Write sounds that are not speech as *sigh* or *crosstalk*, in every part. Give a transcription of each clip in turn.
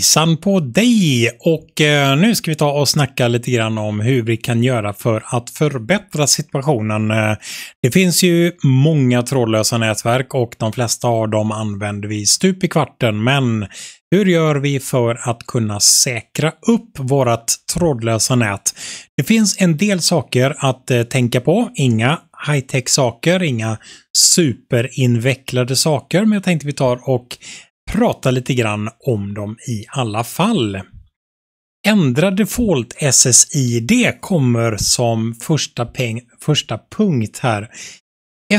Hejsan på dig! Och eh, nu ska vi ta och snacka lite grann om hur vi kan göra för att förbättra situationen. Eh, det finns ju många trådlösa nätverk och de flesta av dem använder vi stup i kvarten, men hur gör vi för att kunna säkra upp vårat trådlösa nät? Det finns en del saker att eh, tänka på, inga high-tech saker, inga superinvecklade saker, men jag tänkte vi tar och prata lite grann om dem i alla fall. Ändra default SSID kommer som första, peng, första punkt här.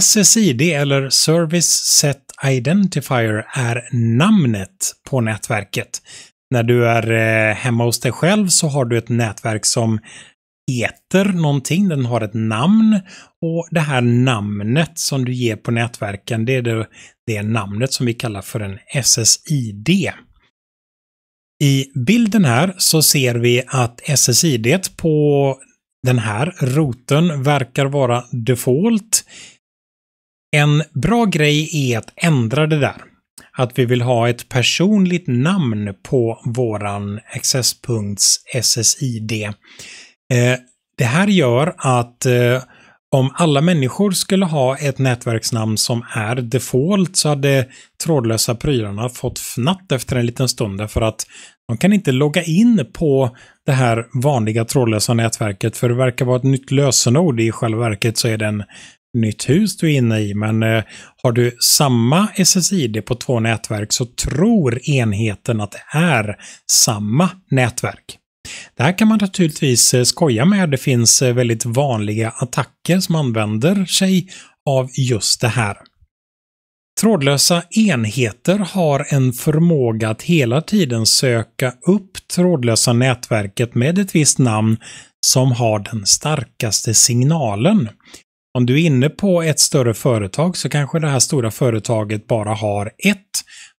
SSID eller Service Set Identifier är namnet på nätverket. När du är eh, hemma hos dig själv så har du ett nätverk som heter någonting, den har ett namn. Och det här namnet som du ger på nätverken, det är det, det namnet som vi kallar för en SSID. I bilden här så ser vi att SSID på den här roten verkar vara default. En bra grej är att ändra det där. Att vi vill ha ett personligt namn på våran accesspunkts SSID. Eh, det här gör att eh, om alla människor skulle ha ett nätverksnamn som är default så hade trådlösa prylarna fått fnatt efter en liten stund därför att de kan inte logga in på det här vanliga trådlösa nätverket för det verkar vara ett nytt lösenord. I själva verket så är det en nytt hus du är inne i men eh, har du samma SSID på två nätverk så tror enheten att det är samma nätverk. Det här kan man naturligtvis eh, skoja med. Det finns eh, väldigt vanliga attacker som använder sig av just det här. Trådlösa enheter har en förmåga att hela tiden söka upp trådlösa nätverket med ett visst namn som har den starkaste signalen. Om du är inne på ett större företag så kanske det här stora företaget bara har ett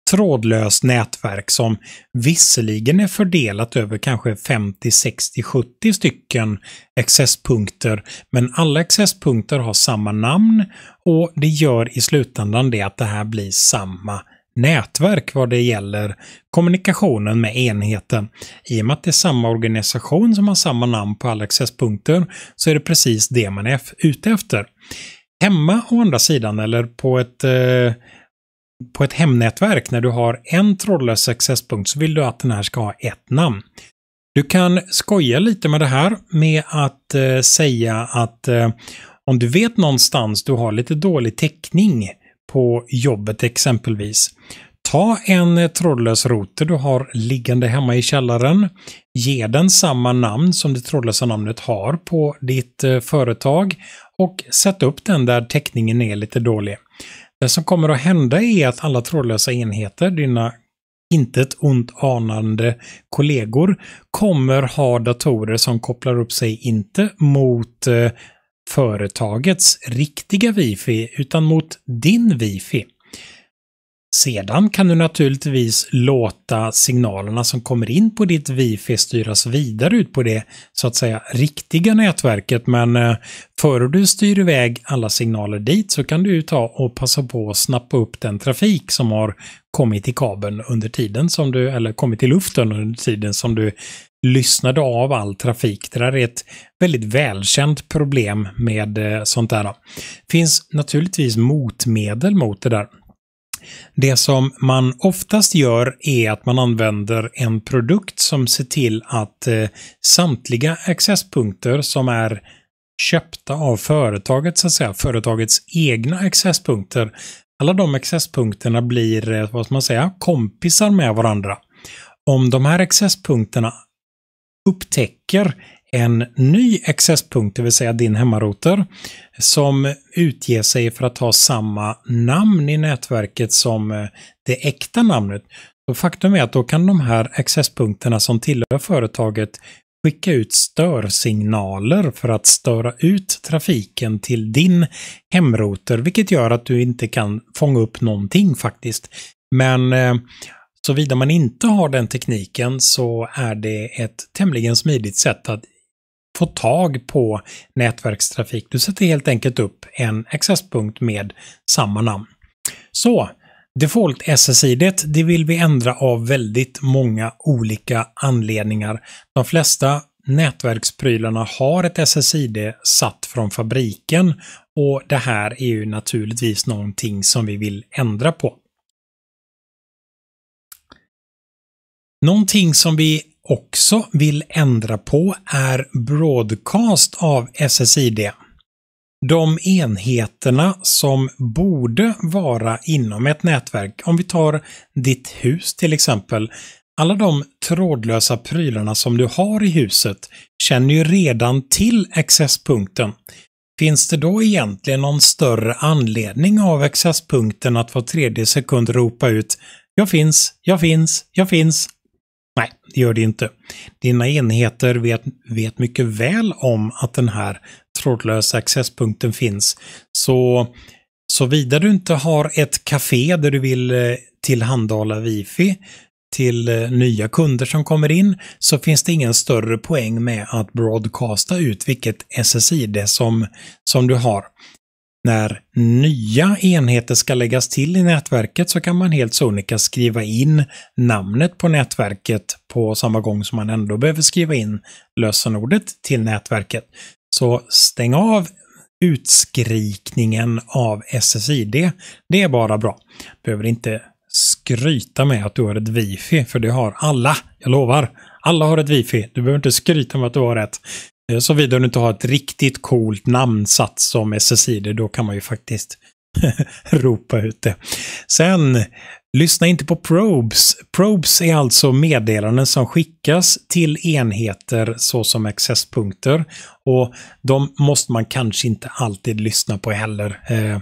trådlöst nätverk som visserligen är fördelat över kanske 50, 60, 70 stycken accesspunkter, men alla accesspunkter har samma namn och det gör i slutändan det att det här blir samma nätverk vad det gäller kommunikationen med enheten. I och med att det är samma organisation som har samma namn på alla accesspunkter så är det precis det man är ute efter. Hemma å andra sidan eller på ett eh, på ett hemnätverk när du har en trådlös accesspunkt så vill du att den här ska ha ett namn. Du kan skoja lite med det här med att eh, säga att eh, om du vet någonstans du har lite dålig täckning på jobbet exempelvis. Ta en eh, trådlös router du har liggande hemma i källaren. Ge den samma namn som det trådlösa namnet har på ditt eh, företag och sätt upp den där täckningen är lite dålig. Det som kommer att hända är att alla trådlösa enheter, dina intet ont anande kollegor, kommer ha datorer som kopplar upp sig inte mot eh, företagets riktiga wifi utan mot din wifi. Sedan kan du naturligtvis låta signalerna som kommer in på ditt wifi styras vidare ut på det så att säga riktiga nätverket men eh, före du styr iväg alla signaler dit så kan du ta och passa på att snappa upp den trafik som har kommit i kabeln under tiden som du, eller kommit i luften under tiden som du lyssnade av all trafik. Det där är ett väldigt välkänt problem med eh, sånt där. Det finns naturligtvis motmedel mot det där. Det som man oftast gör är att man använder en produkt som ser till att eh, samtliga accesspunkter som är köpta av företaget, så att säga, företagets egna accesspunkter, alla de accesspunkterna blir, eh, vad ska man säga, kompisar med varandra. Om de här accesspunkterna upptäcker en ny accesspunkt, det vill säga din hemmarouter, som utger sig för att ha samma namn i nätverket som eh, det äkta namnet. Så faktum är att då kan de här accesspunkterna som tillhör företaget skicka ut störsignaler för att störa ut trafiken till din hemrouter, vilket gör att du inte kan fånga upp någonting faktiskt. Men eh, Såvida man inte har den tekniken så är det ett tämligen smidigt sätt att få tag på nätverkstrafik. Du sätter helt enkelt upp en accesspunkt med samma namn. Så Default SSID det vill vi ändra av väldigt många olika anledningar. De flesta nätverksprylarna har ett SSID satt från fabriken och det här är ju naturligtvis någonting som vi vill ändra på. Någonting som vi också vill ändra på är broadcast av SSID. De enheterna som borde vara inom ett nätverk, om vi tar ditt hus till exempel, alla de trådlösa prylarna som du har i huset känner ju redan till accesspunkten. Finns det då egentligen någon större anledning av accesspunkten att var tredje sekund ropa ut “Jag finns, jag finns, jag finns” det gör det inte. Dina enheter vet, vet mycket väl om att den här trådlösa accesspunkten finns. Så såvida du inte har ett café där du vill eh, tillhandahålla wifi till eh, nya kunder som kommer in så finns det ingen större poäng med att broadcasta ut vilket SSID som, som du har. När nya enheter ska läggas till i nätverket så kan man helt sonika skriva in namnet på nätverket på samma gång som man ändå behöver skriva in lösenordet till nätverket. Så stäng av utskrikningen av SSID. Det är bara bra. Behöver inte skryta med att du har ett wifi, för det har alla. Jag lovar. Alla har ett wifi. Du behöver inte skryta med att du har ett. Eh, såvida du inte har ett riktigt coolt namn satt som SSID, då kan man ju faktiskt *laughs* ropa ut det. Sen, lyssna inte på probes. Probes är alltså meddelanden som skickas till enheter såsom accesspunkter. Och de måste man kanske inte alltid lyssna på heller. Eh,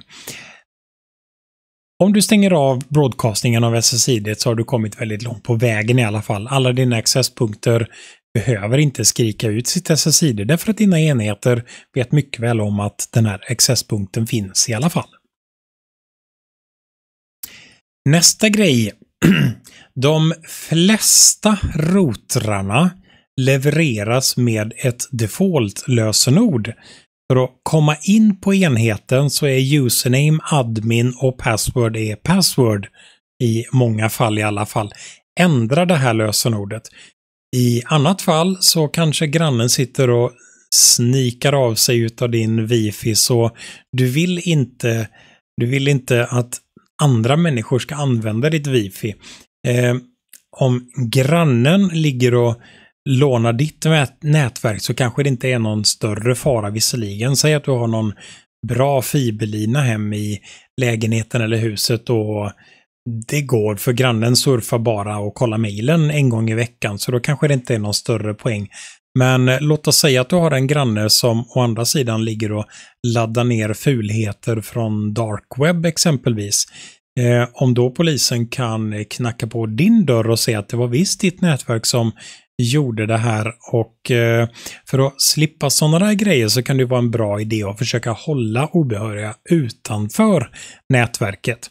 om du stänger av broadcastingen av SSID så har du kommit väldigt långt på vägen i alla fall. Alla dina accesspunkter behöver inte skrika ut sitt SSID därför att dina enheter vet mycket väl om att den här accesspunkten finns i alla fall. Nästa grej. *clears throat* De flesta routrarna levereras med ett default-lösenord. För att komma in på enheten så är username admin och password är password. I många fall i alla fall. Ändra det här lösenordet. I annat fall så kanske grannen sitter och snikar av sig utav din wifi så du vill inte, du vill inte att andra människor ska använda ditt wifi. Eh, om grannen ligger och lånar ditt nätverk så kanske det inte är någon större fara visserligen. Säg att du har någon bra fiberlina hem i lägenheten eller huset och det går, för grannen surfar bara och kollar mejlen en gång i veckan, så då kanske det inte är någon större poäng. Men eh, låt oss säga att du har en granne som å andra sidan ligger och laddar ner fulheter från darkweb exempelvis. Eh, om då polisen kan knacka på din dörr och säga att det var visst ditt nätverk som gjorde det här och eh, för att slippa sådana där grejer så kan det vara en bra idé att försöka hålla obehöriga utanför nätverket.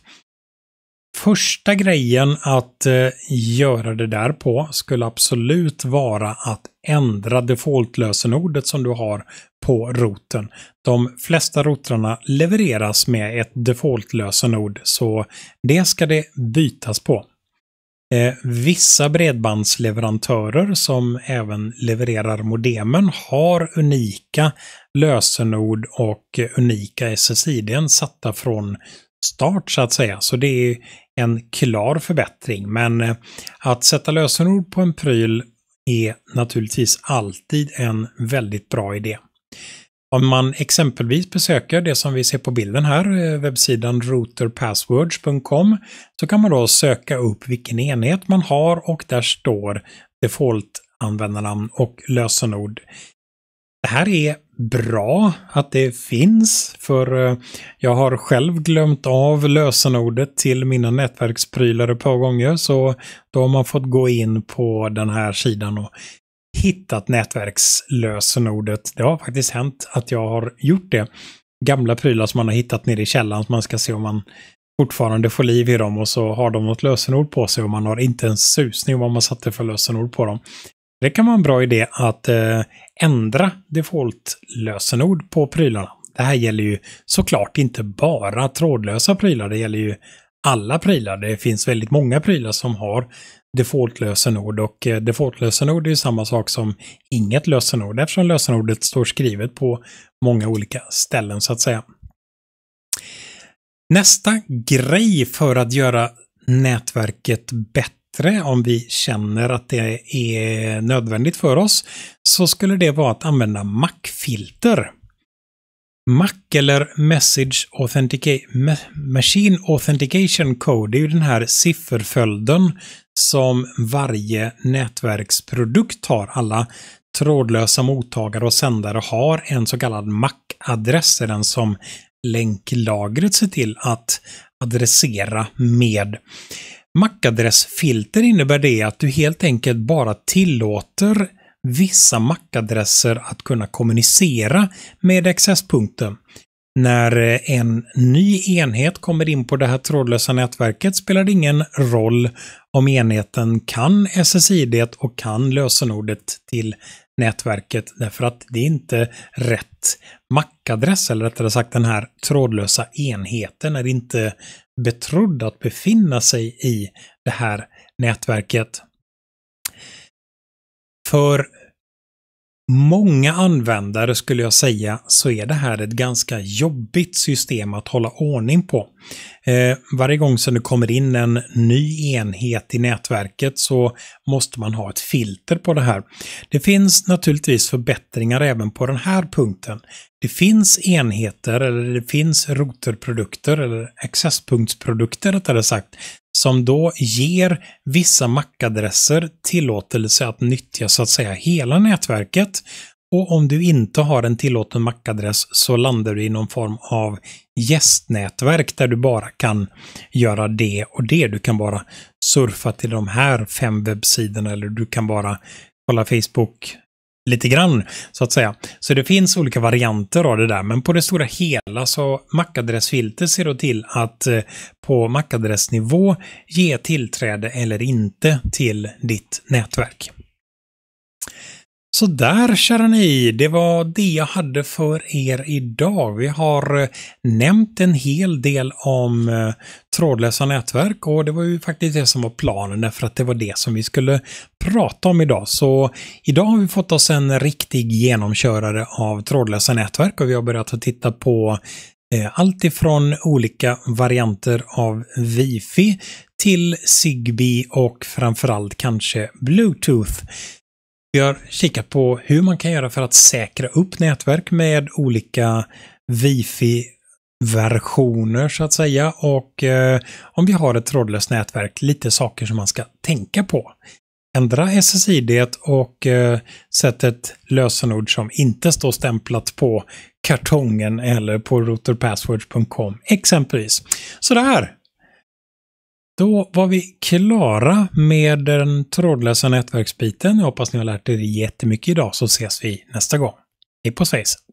Första grejen att eh, göra det där på skulle absolut vara att ändra default lösenordet som du har på roten. De flesta rotrarna levereras med ett default lösenord så det ska det bytas på. Eh, vissa bredbandsleverantörer som även levererar modemen har unika lösenord och unika SSIDn satta från start så att säga. Så det är en klar förbättring. Men eh, att sätta lösenord på en pryl är naturligtvis alltid en väldigt bra idé. Om man exempelvis besöker det som vi ser på bilden här, eh, webbsidan routerpasswords.com, så kan man då söka upp vilken enhet man har och där står default användarnamn och lösenord. Det här är bra att det finns, för eh, jag har själv glömt av lösenordet till mina nätverksprylar ett par gånger, så då har man fått gå in på den här sidan och hittat nätverkslösenordet. Det har faktiskt hänt att jag har gjort det. Gamla prylar som man har hittat nere i källaren, som man ska se om man fortfarande får liv i dem och så har de något lösenord på sig och man har inte en susning om vad man satte för lösenord på dem. Det kan vara en bra idé att eh, ändra default-lösenord på prylarna. Det här gäller ju såklart inte bara trådlösa prylar, det gäller ju alla prylar. Det finns väldigt många prylar som har default lösenord. och eh, default lösenord är ju samma sak som inget lösenord eftersom lösenordet står skrivet på många olika ställen så att säga. Nästa grej för att göra nätverket bättre bättre om vi känner att det är nödvändigt för oss så skulle det vara att använda MAC-filter. MAC eller Message Authentica Machine Authentication Code, är ju den här sifferföljden som varje nätverksprodukt har. Alla trådlösa mottagare och sändare har en så kallad MAC-adress, den som länklagret ser till att adressera med. MAC-adressfilter innebär det att du helt enkelt bara tillåter vissa MAC-adresser att kunna kommunicera med accesspunkten. När en ny enhet kommer in på det här trådlösa nätverket spelar det ingen roll om enheten kan SSID och kan lösenordet till nätverket därför att det är inte rätt MAC-adress, eller rättare sagt den här trådlösa enheten är inte betrodd att befinna sig i det här nätverket. För många användare skulle jag säga så är det här ett ganska jobbigt system att hålla ordning på. Eh, varje gång som det kommer in en ny enhet i nätverket så måste man ha ett filter på det här. Det finns naturligtvis förbättringar även på den här punkten. Det finns enheter eller det finns routerprodukter eller accesspunktsprodukter rättare sagt som då ger vissa MAC-adresser tillåtelse att nyttja så att säga hela nätverket. Och om du inte har en tillåten MAC-adress så landar du i någon form av gästnätverk där du bara kan göra det och det. Du kan bara surfa till de här fem webbsidorna eller du kan bara kolla Facebook, lite grann, så att säga. Så det finns olika varianter av det där, men på det stora hela så MAC-adressfilter ser då till att eh, på MAC-adressnivå ge tillträde eller inte till ditt nätverk. Så där kära ni, det var det jag hade för er idag. Vi har eh, nämnt en hel del om eh, trådlösa nätverk och det var ju faktiskt det som var planen därför att det var det som vi skulle prata om idag. Så idag har vi fått oss en riktig genomkörare av trådlösa nätverk och vi har börjat att titta på eh, allt ifrån olika varianter av wifi till Zigbee och framförallt kanske Bluetooth. Vi har kikat på hur man kan göra för att säkra upp nätverk med olika wifi versioner så att säga och eh, om vi har ett trådlöst nätverk lite saker som man ska tänka på. Ändra SSID och eh, sätt ett lösenord som inte står stämplat på kartongen eller på routerpasswords.com exempelvis. Så där då var vi klara med den trådlösa nätverksbiten. Jag hoppas ni har lärt er jättemycket idag så ses vi nästa gång. Hej på svejsen!